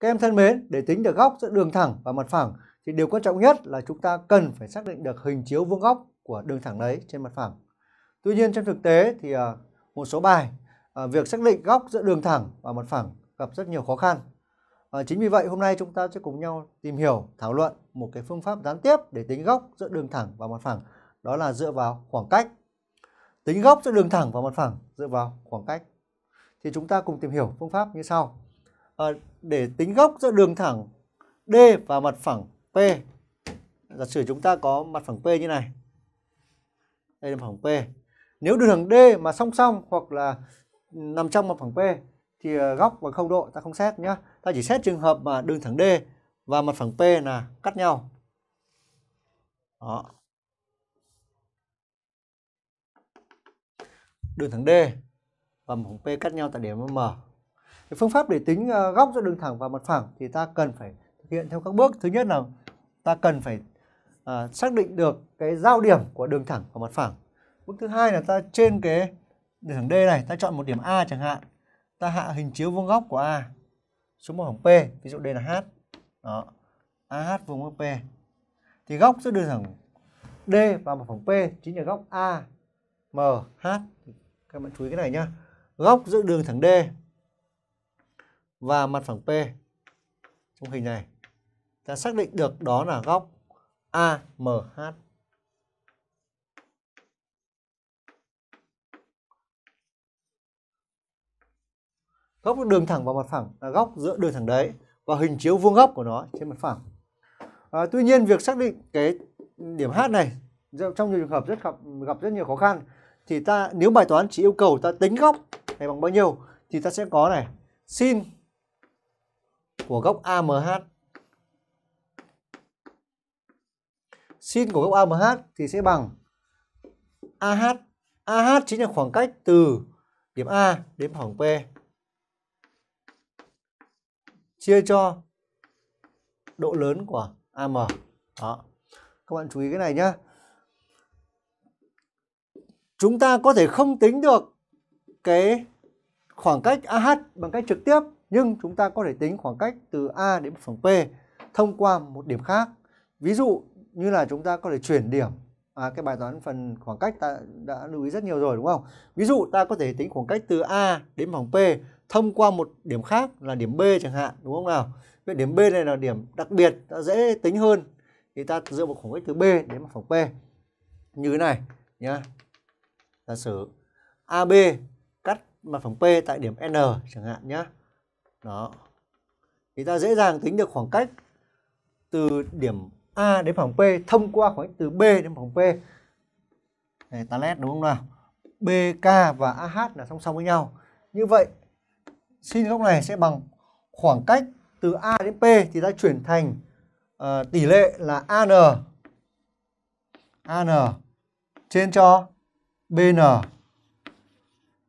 Các em thân mến, để tính được góc giữa đường thẳng và mặt phẳng thì điều quan trọng nhất là chúng ta cần phải xác định được hình chiếu vuông góc của đường thẳng đấy trên mặt phẳng. Tuy nhiên trong thực tế thì à, một số bài à, việc xác định góc giữa đường thẳng và mặt phẳng gặp rất nhiều khó khăn. À, chính vì vậy hôm nay chúng ta sẽ cùng nhau tìm hiểu, thảo luận một cái phương pháp gián tiếp để tính góc giữa đường thẳng và mặt phẳng, đó là dựa vào khoảng cách. Tính góc giữa đường thẳng và mặt phẳng dựa vào khoảng cách. Thì chúng ta cùng tìm hiểu phương pháp như sau. Ờ, để tính góc giữa đường thẳng D và mặt phẳng P. Giả sử chúng ta có mặt phẳng P như này. Đây là mặt phẳng P. Nếu đường thẳng D mà song song hoặc là nằm trong mặt phẳng P thì ờ, góc và không độ ta không xét nhé. Ta chỉ xét trường hợp mà đường thẳng D và mặt phẳng P là cắt nhau. Đó. Đường thẳng D và mặt phẳng P cắt nhau tại điểm M phương pháp để tính ờ, góc giữa đường thẳng và mặt phẳng thì ta cần phải thực hiện theo các bước. Thứ nhất là ta cần phải à, xác định được cái giao điểm của đường thẳng và mặt phẳng. Bước thứ hai là ta trên cái đường thẳng D này ta chọn một điểm A chẳng hạn. Ta hạ hình chiếu vuông góc của A xuống một hồng P, ví dụ đây là H. Đó. AH vuông góc P. Thì góc giữa đường thẳng D và mặt phẳng P chính là góc A M H. Các bạn chú ý cái này nhá. Góc giữa đường thẳng D và mặt phẳng P trong hình này ta xác định được đó là góc AMH. Góc đường thẳng vào mặt phẳng là góc giữa đường thẳng đấy và hình chiếu vuông góc của nó trên mặt phẳng. À, tuy nhiên việc xác định cái điểm H này trong nhiều trường hợp rất gặp, gặp rất nhiều khó khăn thì ta nếu bài toán chỉ yêu cầu ta tính góc này bằng bao nhiêu thì ta sẽ có này sin của góc AMH sin của góc AMH thì sẽ bằng AH AH chính là khoảng cách từ điểm A đến khoảng P chia cho độ lớn của AM đó các bạn chú ý cái này nhé chúng ta có thể không tính được cái khoảng cách AH bằng cách trực tiếp nhưng chúng ta có thể tính khoảng cách từ A đến phần P thông qua một điểm khác. Ví dụ như là chúng ta có thể chuyển điểm à, cái bài toán phần khoảng cách ta đã lưu ý rất nhiều rồi đúng không? Ví dụ ta có thể tính khoảng cách từ A đến vòng P thông qua một điểm khác là điểm B chẳng hạn đúng không nào? Vậy điểm B này là điểm đặc biệt ta dễ tính hơn thì ta dựa vào khoảng cách từ B đến vòng P như thế này nhá. Giả sử AB cắt mặt phẳng P tại điểm N chẳng hạn nhá đó thì ta dễ dàng tính được khoảng cách từ điểm A đến phòng P thông qua khoảng từ B đến phòng P Đây, ta lét đúng không nào BK và AH là song song với nhau như vậy sin góc này sẽ bằng khoảng cách từ A đến P thì ta chuyển thành uh, tỷ lệ là AN AN trên cho BN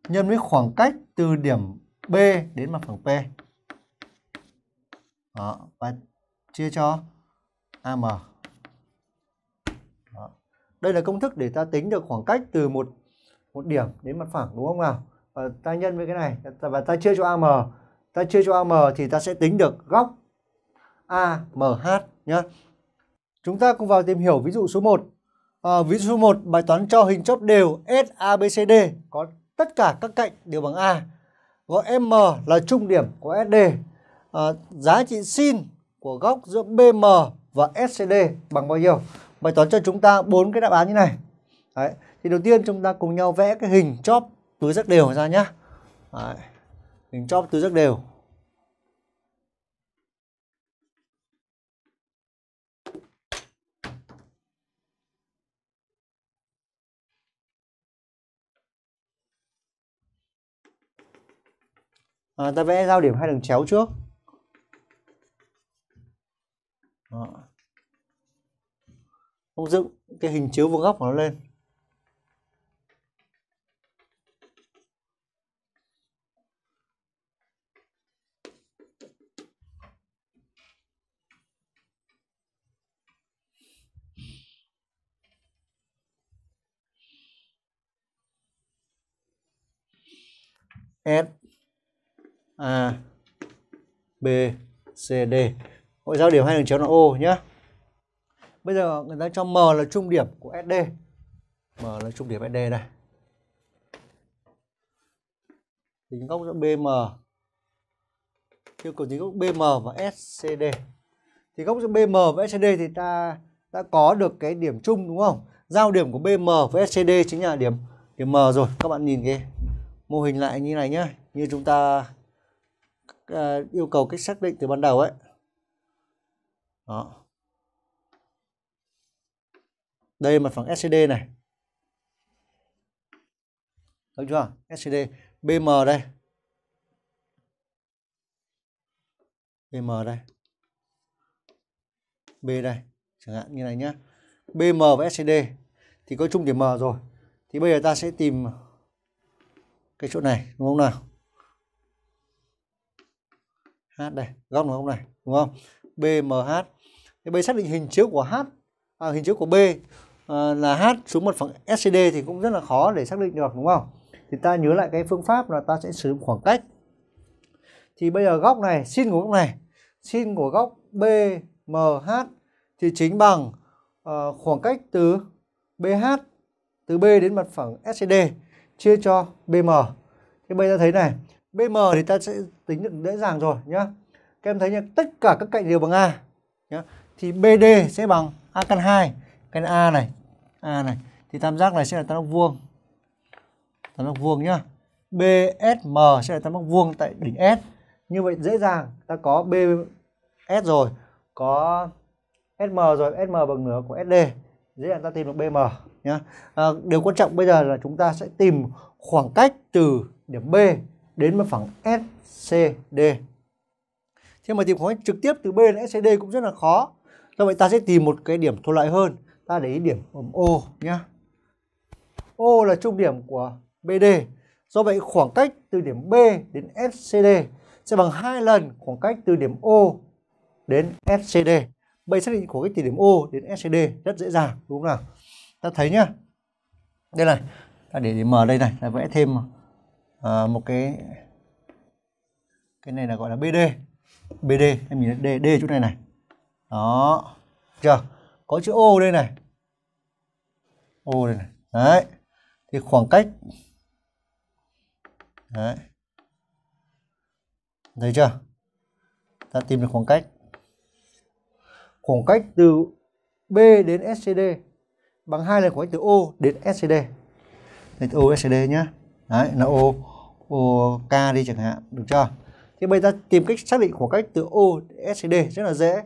nhân với khoảng cách từ điểm B đến mặt phẳng P đó. và chia cho am Đó. đây là công thức để ta tính được khoảng cách từ một một điểm đến mặt phẳng đúng không nào và ta nhân với cái này và ta chia cho am ta chia cho am thì ta sẽ tính được góc AMH nhé. Chúng ta cùng vào tìm hiểu ví dụ số 1. À, ờ, ví dụ số 1 bài toán cho hình chóp đều SABCD có tất cả các cạnh đều bằng A. Gọi M là trung điểm của SD à, giá trị sin của góc giữa BM và SCD bằng bao nhiêu? Bài toán cho chúng ta bốn cái đáp án như này. Đấy. Thì đầu tiên chúng ta cùng nhau vẽ cái hình chóp tứ giác đều ra nhé. Đấy. Hình chóp tứ giác đều. À, ta vẽ giao điểm hai đường chéo trước ông dựng cái hình chiếu vuông góc của nó lên S A B C D. Hội giao điểm hai đường chéo là O nhé bây giờ người ta cho m là trung điểm của sd m là trung điểm sd này. tính góc giữa bm yêu cầu tính góc bm và scd thì góc giữa bm và scd thì ta đã có được cái điểm chung đúng không giao điểm của bm với scd chính là điểm điểm m rồi các bạn nhìn cái mô hình lại như này nhá, như chúng ta uh, yêu cầu cách xác định từ ban đầu ấy đó đây mặt phẳng SCD này được chưa SCD BM đây BM đây B đây chẳng hạn như này nhá BM và SCD thì có chung điểm M rồi thì bây giờ ta sẽ tìm cái chỗ này đúng không nào H đây góc đúng không này đúng không BMH thì bây xác định hình chiếu của H à, hình chiếu của B Ờ, là hát xuống một phẳng SCD thì cũng rất là khó để xác định được đúng không? Thì ta nhớ lại cái phương pháp là ta sẽ sử dụng khoảng cách. Thì bây giờ góc này, sin của góc này, sin của góc BMH thì chính bằng uh, khoảng cách từ BH từ B đến mặt phẳng SCD chia cho BM. Thì bây giờ thấy này, BM thì ta sẽ tính được dễ dàng rồi nhá. Các em thấy nhá, tất cả các cạnh đều bằng A nhá. Thì BD sẽ bằng A căn 2 cái a này a này thì tam giác này sẽ là tam giác vuông tam giác vuông nhá BSM sẽ là tam giác vuông tại đỉnh S như vậy dễ dàng ta có BS rồi có SM rồi SM bằng nửa của SD dễ dàng ta tìm được BM nhá à, điều quan trọng bây giờ là chúng ta sẽ tìm khoảng cách từ điểm B đến một phẳng SCD thế mà tìm khoảng cách trực tiếp từ B đến SCD cũng rất là khó do vậy ta sẽ tìm một cái điểm thuận lợi hơn ta để ý điểm O nhé. O là trung điểm của BD. Do vậy khoảng cách từ điểm B đến FCD sẽ bằng hai lần khoảng cách từ điểm O đến FCD. Bây xác định khoảng cách từ điểm O đến FCD rất dễ dàng đúng không nào? Ta thấy nhá. Đây này, ta để điểm M đây này, ta vẽ thêm à, một cái cái này là gọi là BD. BD em nhìn D D chỗ này này. Đó. Chưa? có chữ O đây này O đây này đấy thì khoảng cách đấy thấy chưa ta tìm được khoảng cách khoảng cách từ B đến SCD bằng hai lần khoảng cách từ O đến SCD thì O SCD nhá đấy là O O K đi chẳng hạn được chưa thì bây giờ tìm cách xác định khoảng cách từ O đến SCD rất là dễ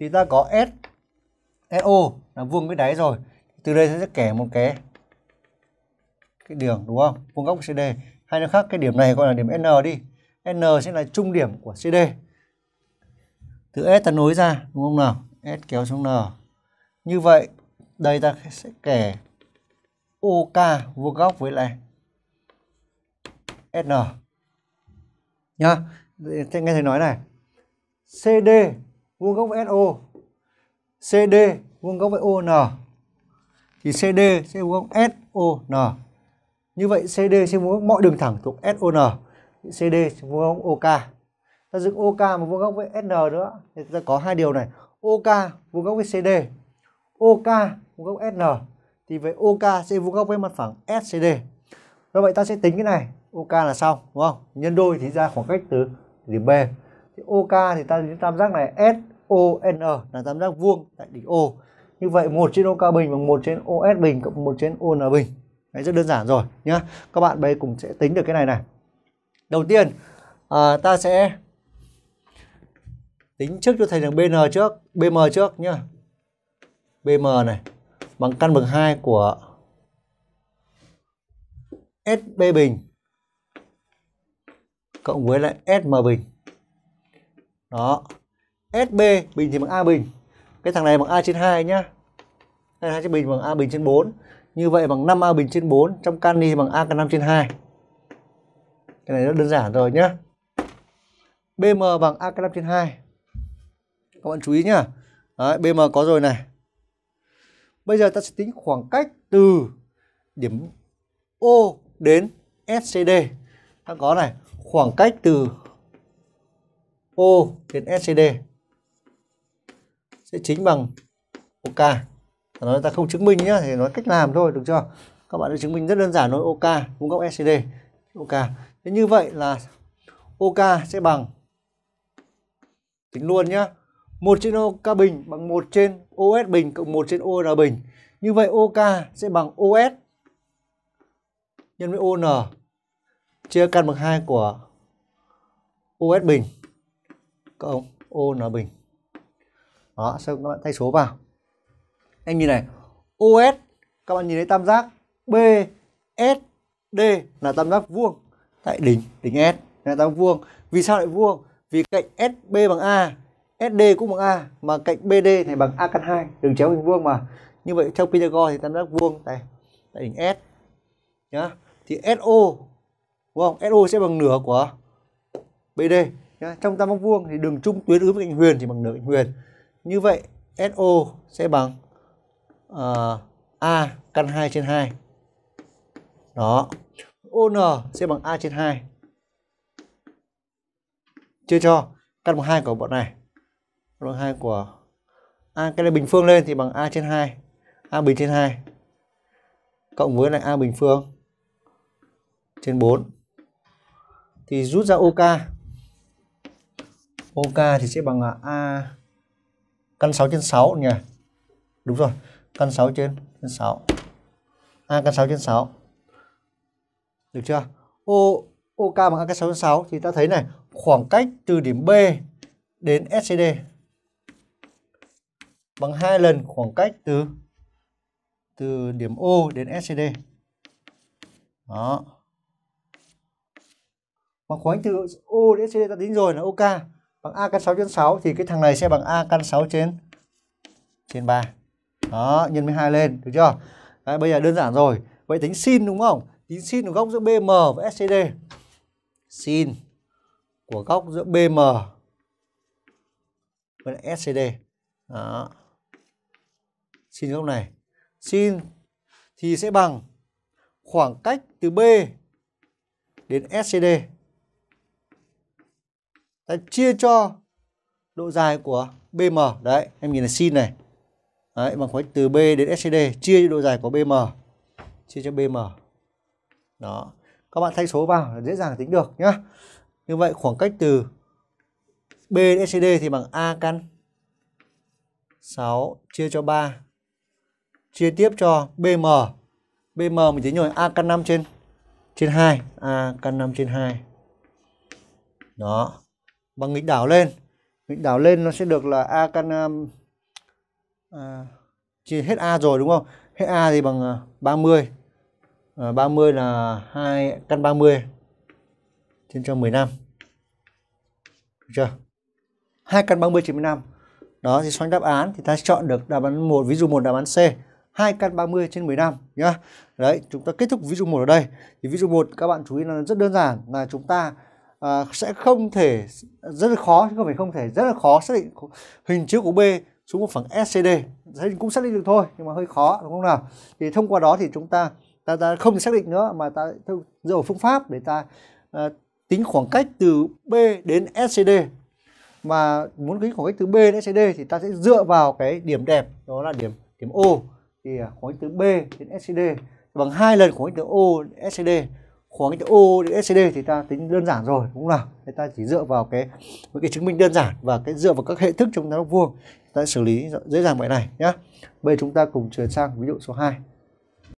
thì ta có S SO là vuông với đáy rồi từ đây sẽ kẻ một cái cái đường đúng không vuông góc CD hay nói khác cái điểm này gọi là điểm N đi N sẽ là trung điểm của CD từ S ta nối ra đúng không nào S kéo xuống N như vậy đây ta sẽ kẻ OK vuông góc với lại SN nhá thế nghe thầy nói này CD vuông góc với SO CD vuông góc với ON thì CD sẽ vuông góc SON. Như vậy CD sẽ vuông góc mọi đường thẳng thuộc SON. CD vuông góc OK. Ta dựng OK mà vuông góc với SN nữa thì ta có hai điều này. OK vuông góc với CD. OK vuông góc SN thì với OK sẽ vuông góc với mặt phẳng SCD. Do vậy ta sẽ tính cái này, OK là xong, đúng không? Nhân đôi thì ra khoảng cách từ điểm B. Thì OK thì ta tính tam giác này S ON là tam giác vuông tại đỉnh O. Như vậy một trên OK bình bằng một trên OS bình cộng một trên ON bình. Đấy rất đơn giản rồi nhá. Các bạn bây cùng sẽ tính được cái này này. Đầu tiên à, ta sẽ tính trước cho thầy đường BN trước, BM trước nhá. BM này bằng căn bậc 2 của SB bình cộng với lại SM bình. Đó, SB bình thì bằng A bình. Cái thằng này bằng A trên 2 nhá. Đây 2 trên bình bằng A bình trên 4. Như vậy bằng 5A bình trên 4, trong cani bằng A căn 5 trên 2. Cái này rất đơn giản rồi nhá. BM bằng A căn 5 trên 2. Các bạn chú ý nhá. Đấy, BM có rồi này. Bây giờ ta sẽ tính khoảng cách từ điểm O đến SCD. Ta có này, khoảng cách từ O đến SCD sẽ chính bằng OK nói ta không chứng minh nhá thì nói cách làm thôi được chưa các bạn đã chứng minh rất đơn giản nói OK vuông góc SCD OK thế như vậy là OK sẽ bằng tính luôn nhá 1 trên OK bình bằng 1 trên OS bình cộng 1 trên OR bình như vậy OK sẽ bằng OS nhân với ON chia căn bậc 2 của OS bình cộng ON bình đó sau các bạn thay số vào anh nhìn này OS các bạn nhìn thấy tam giác D là tam giác vuông tại đỉnh đỉnh S là tam giác vuông vì sao lại vuông vì cạnh SB bằng A SD cũng bằng A mà cạnh BD này bằng A căn 2 đường chéo hình vuông mà như vậy theo Pythagore thì tam giác vuông tại tại đỉnh S nhá thì SO đúng không SO sẽ bằng nửa của BD nhá. trong tam giác vuông thì đường trung tuyến ứng với cạnh huyền thì bằng nửa cạnh huyền như vậy SO sẽ bằng uh, A căn 2 trên 2. Đó. ON sẽ bằng A trên 2. Chưa cho căn bằng 2 của bọn này. Căn bằng 2 của A cái này bình phương lên thì bằng A trên 2. A bình trên 2. Cộng với lại A bình phương trên 4. Thì rút ra OK. OK thì sẽ bằng ờ, A căn 6 trên 6 nhỉ đúng rồi căn 6 trên, trên 6 a à, căn 6 trên 6 được chưa ô OK bằng a căn 6 trên 6 thì ta thấy này khoảng cách từ điểm B đến SCD bằng hai lần khoảng cách từ từ điểm O đến SCD đó bằng khoảng cách từ O đến SCD ta tính rồi là OK bằng a căn 6 trên 6 thì cái thằng này sẽ bằng a căn 6 trên trên 3. Đó, nhân với 2 lên, được chưa? Đấy, bây giờ đơn giản rồi. Vậy tính sin đúng không? Tính sin của góc giữa BM và SCD. Sin của góc giữa BM với SCD. Đó. Sin góc này. Sin thì sẽ bằng khoảng cách từ B đến SCD ta chia cho độ dài của BM đấy em nhìn là sin này đấy bằng khoảng từ B đến SCD chia cho độ dài của BM chia cho BM đó các bạn thay số vào là dễ dàng tính được nhá như vậy khoảng cách từ B đến SCD thì bằng A căn 6 chia cho 3 chia tiếp cho BM BM mình tính nhồi A căn 5 trên trên 2 A căn 5 trên 2 đó bằng nghịch đảo lên nghịch đảo lên nó sẽ được là a căn um, à, chia hết a rồi đúng không hết a thì bằng 30 à, 30 ờ, là hai căn 30 trên cho 15 được chưa hai căn 30 trên 15 đó thì xoắn đáp án thì ta chọn được đáp án một ví dụ một đáp án C 2 căn 30 trên 15 nhá. Đấy, chúng ta kết thúc ví dụ 1 ở đây. Thì ví dụ 1 các bạn chú ý là rất đơn giản là chúng ta à, sẽ không thể rất là khó chứ không phải không thể rất là khó xác định hình chiếu của B xuống một phẳng SCD xác cũng xác định được thôi nhưng mà hơi khó đúng không nào thì thông qua đó thì chúng ta ta, ta không xác định nữa mà ta dựa phương pháp để ta à, tính khoảng cách từ B đến SCD mà muốn tính khoảng cách từ B đến SCD thì ta sẽ dựa vào cái điểm đẹp đó là điểm điểm O thì khoảng cách từ B đến SCD bằng hai lần khoảng cách từ O đến SCD khối O SCD thì ta tính đơn giản rồi đúng không nào? Người ta chỉ dựa vào cái với cái chứng minh đơn giản và cái dựa vào các hệ thức trong tam giác vuông ta xử lý dễ dàng vậy này nhá. Bây giờ chúng ta cùng chuyển sang ví dụ số 2.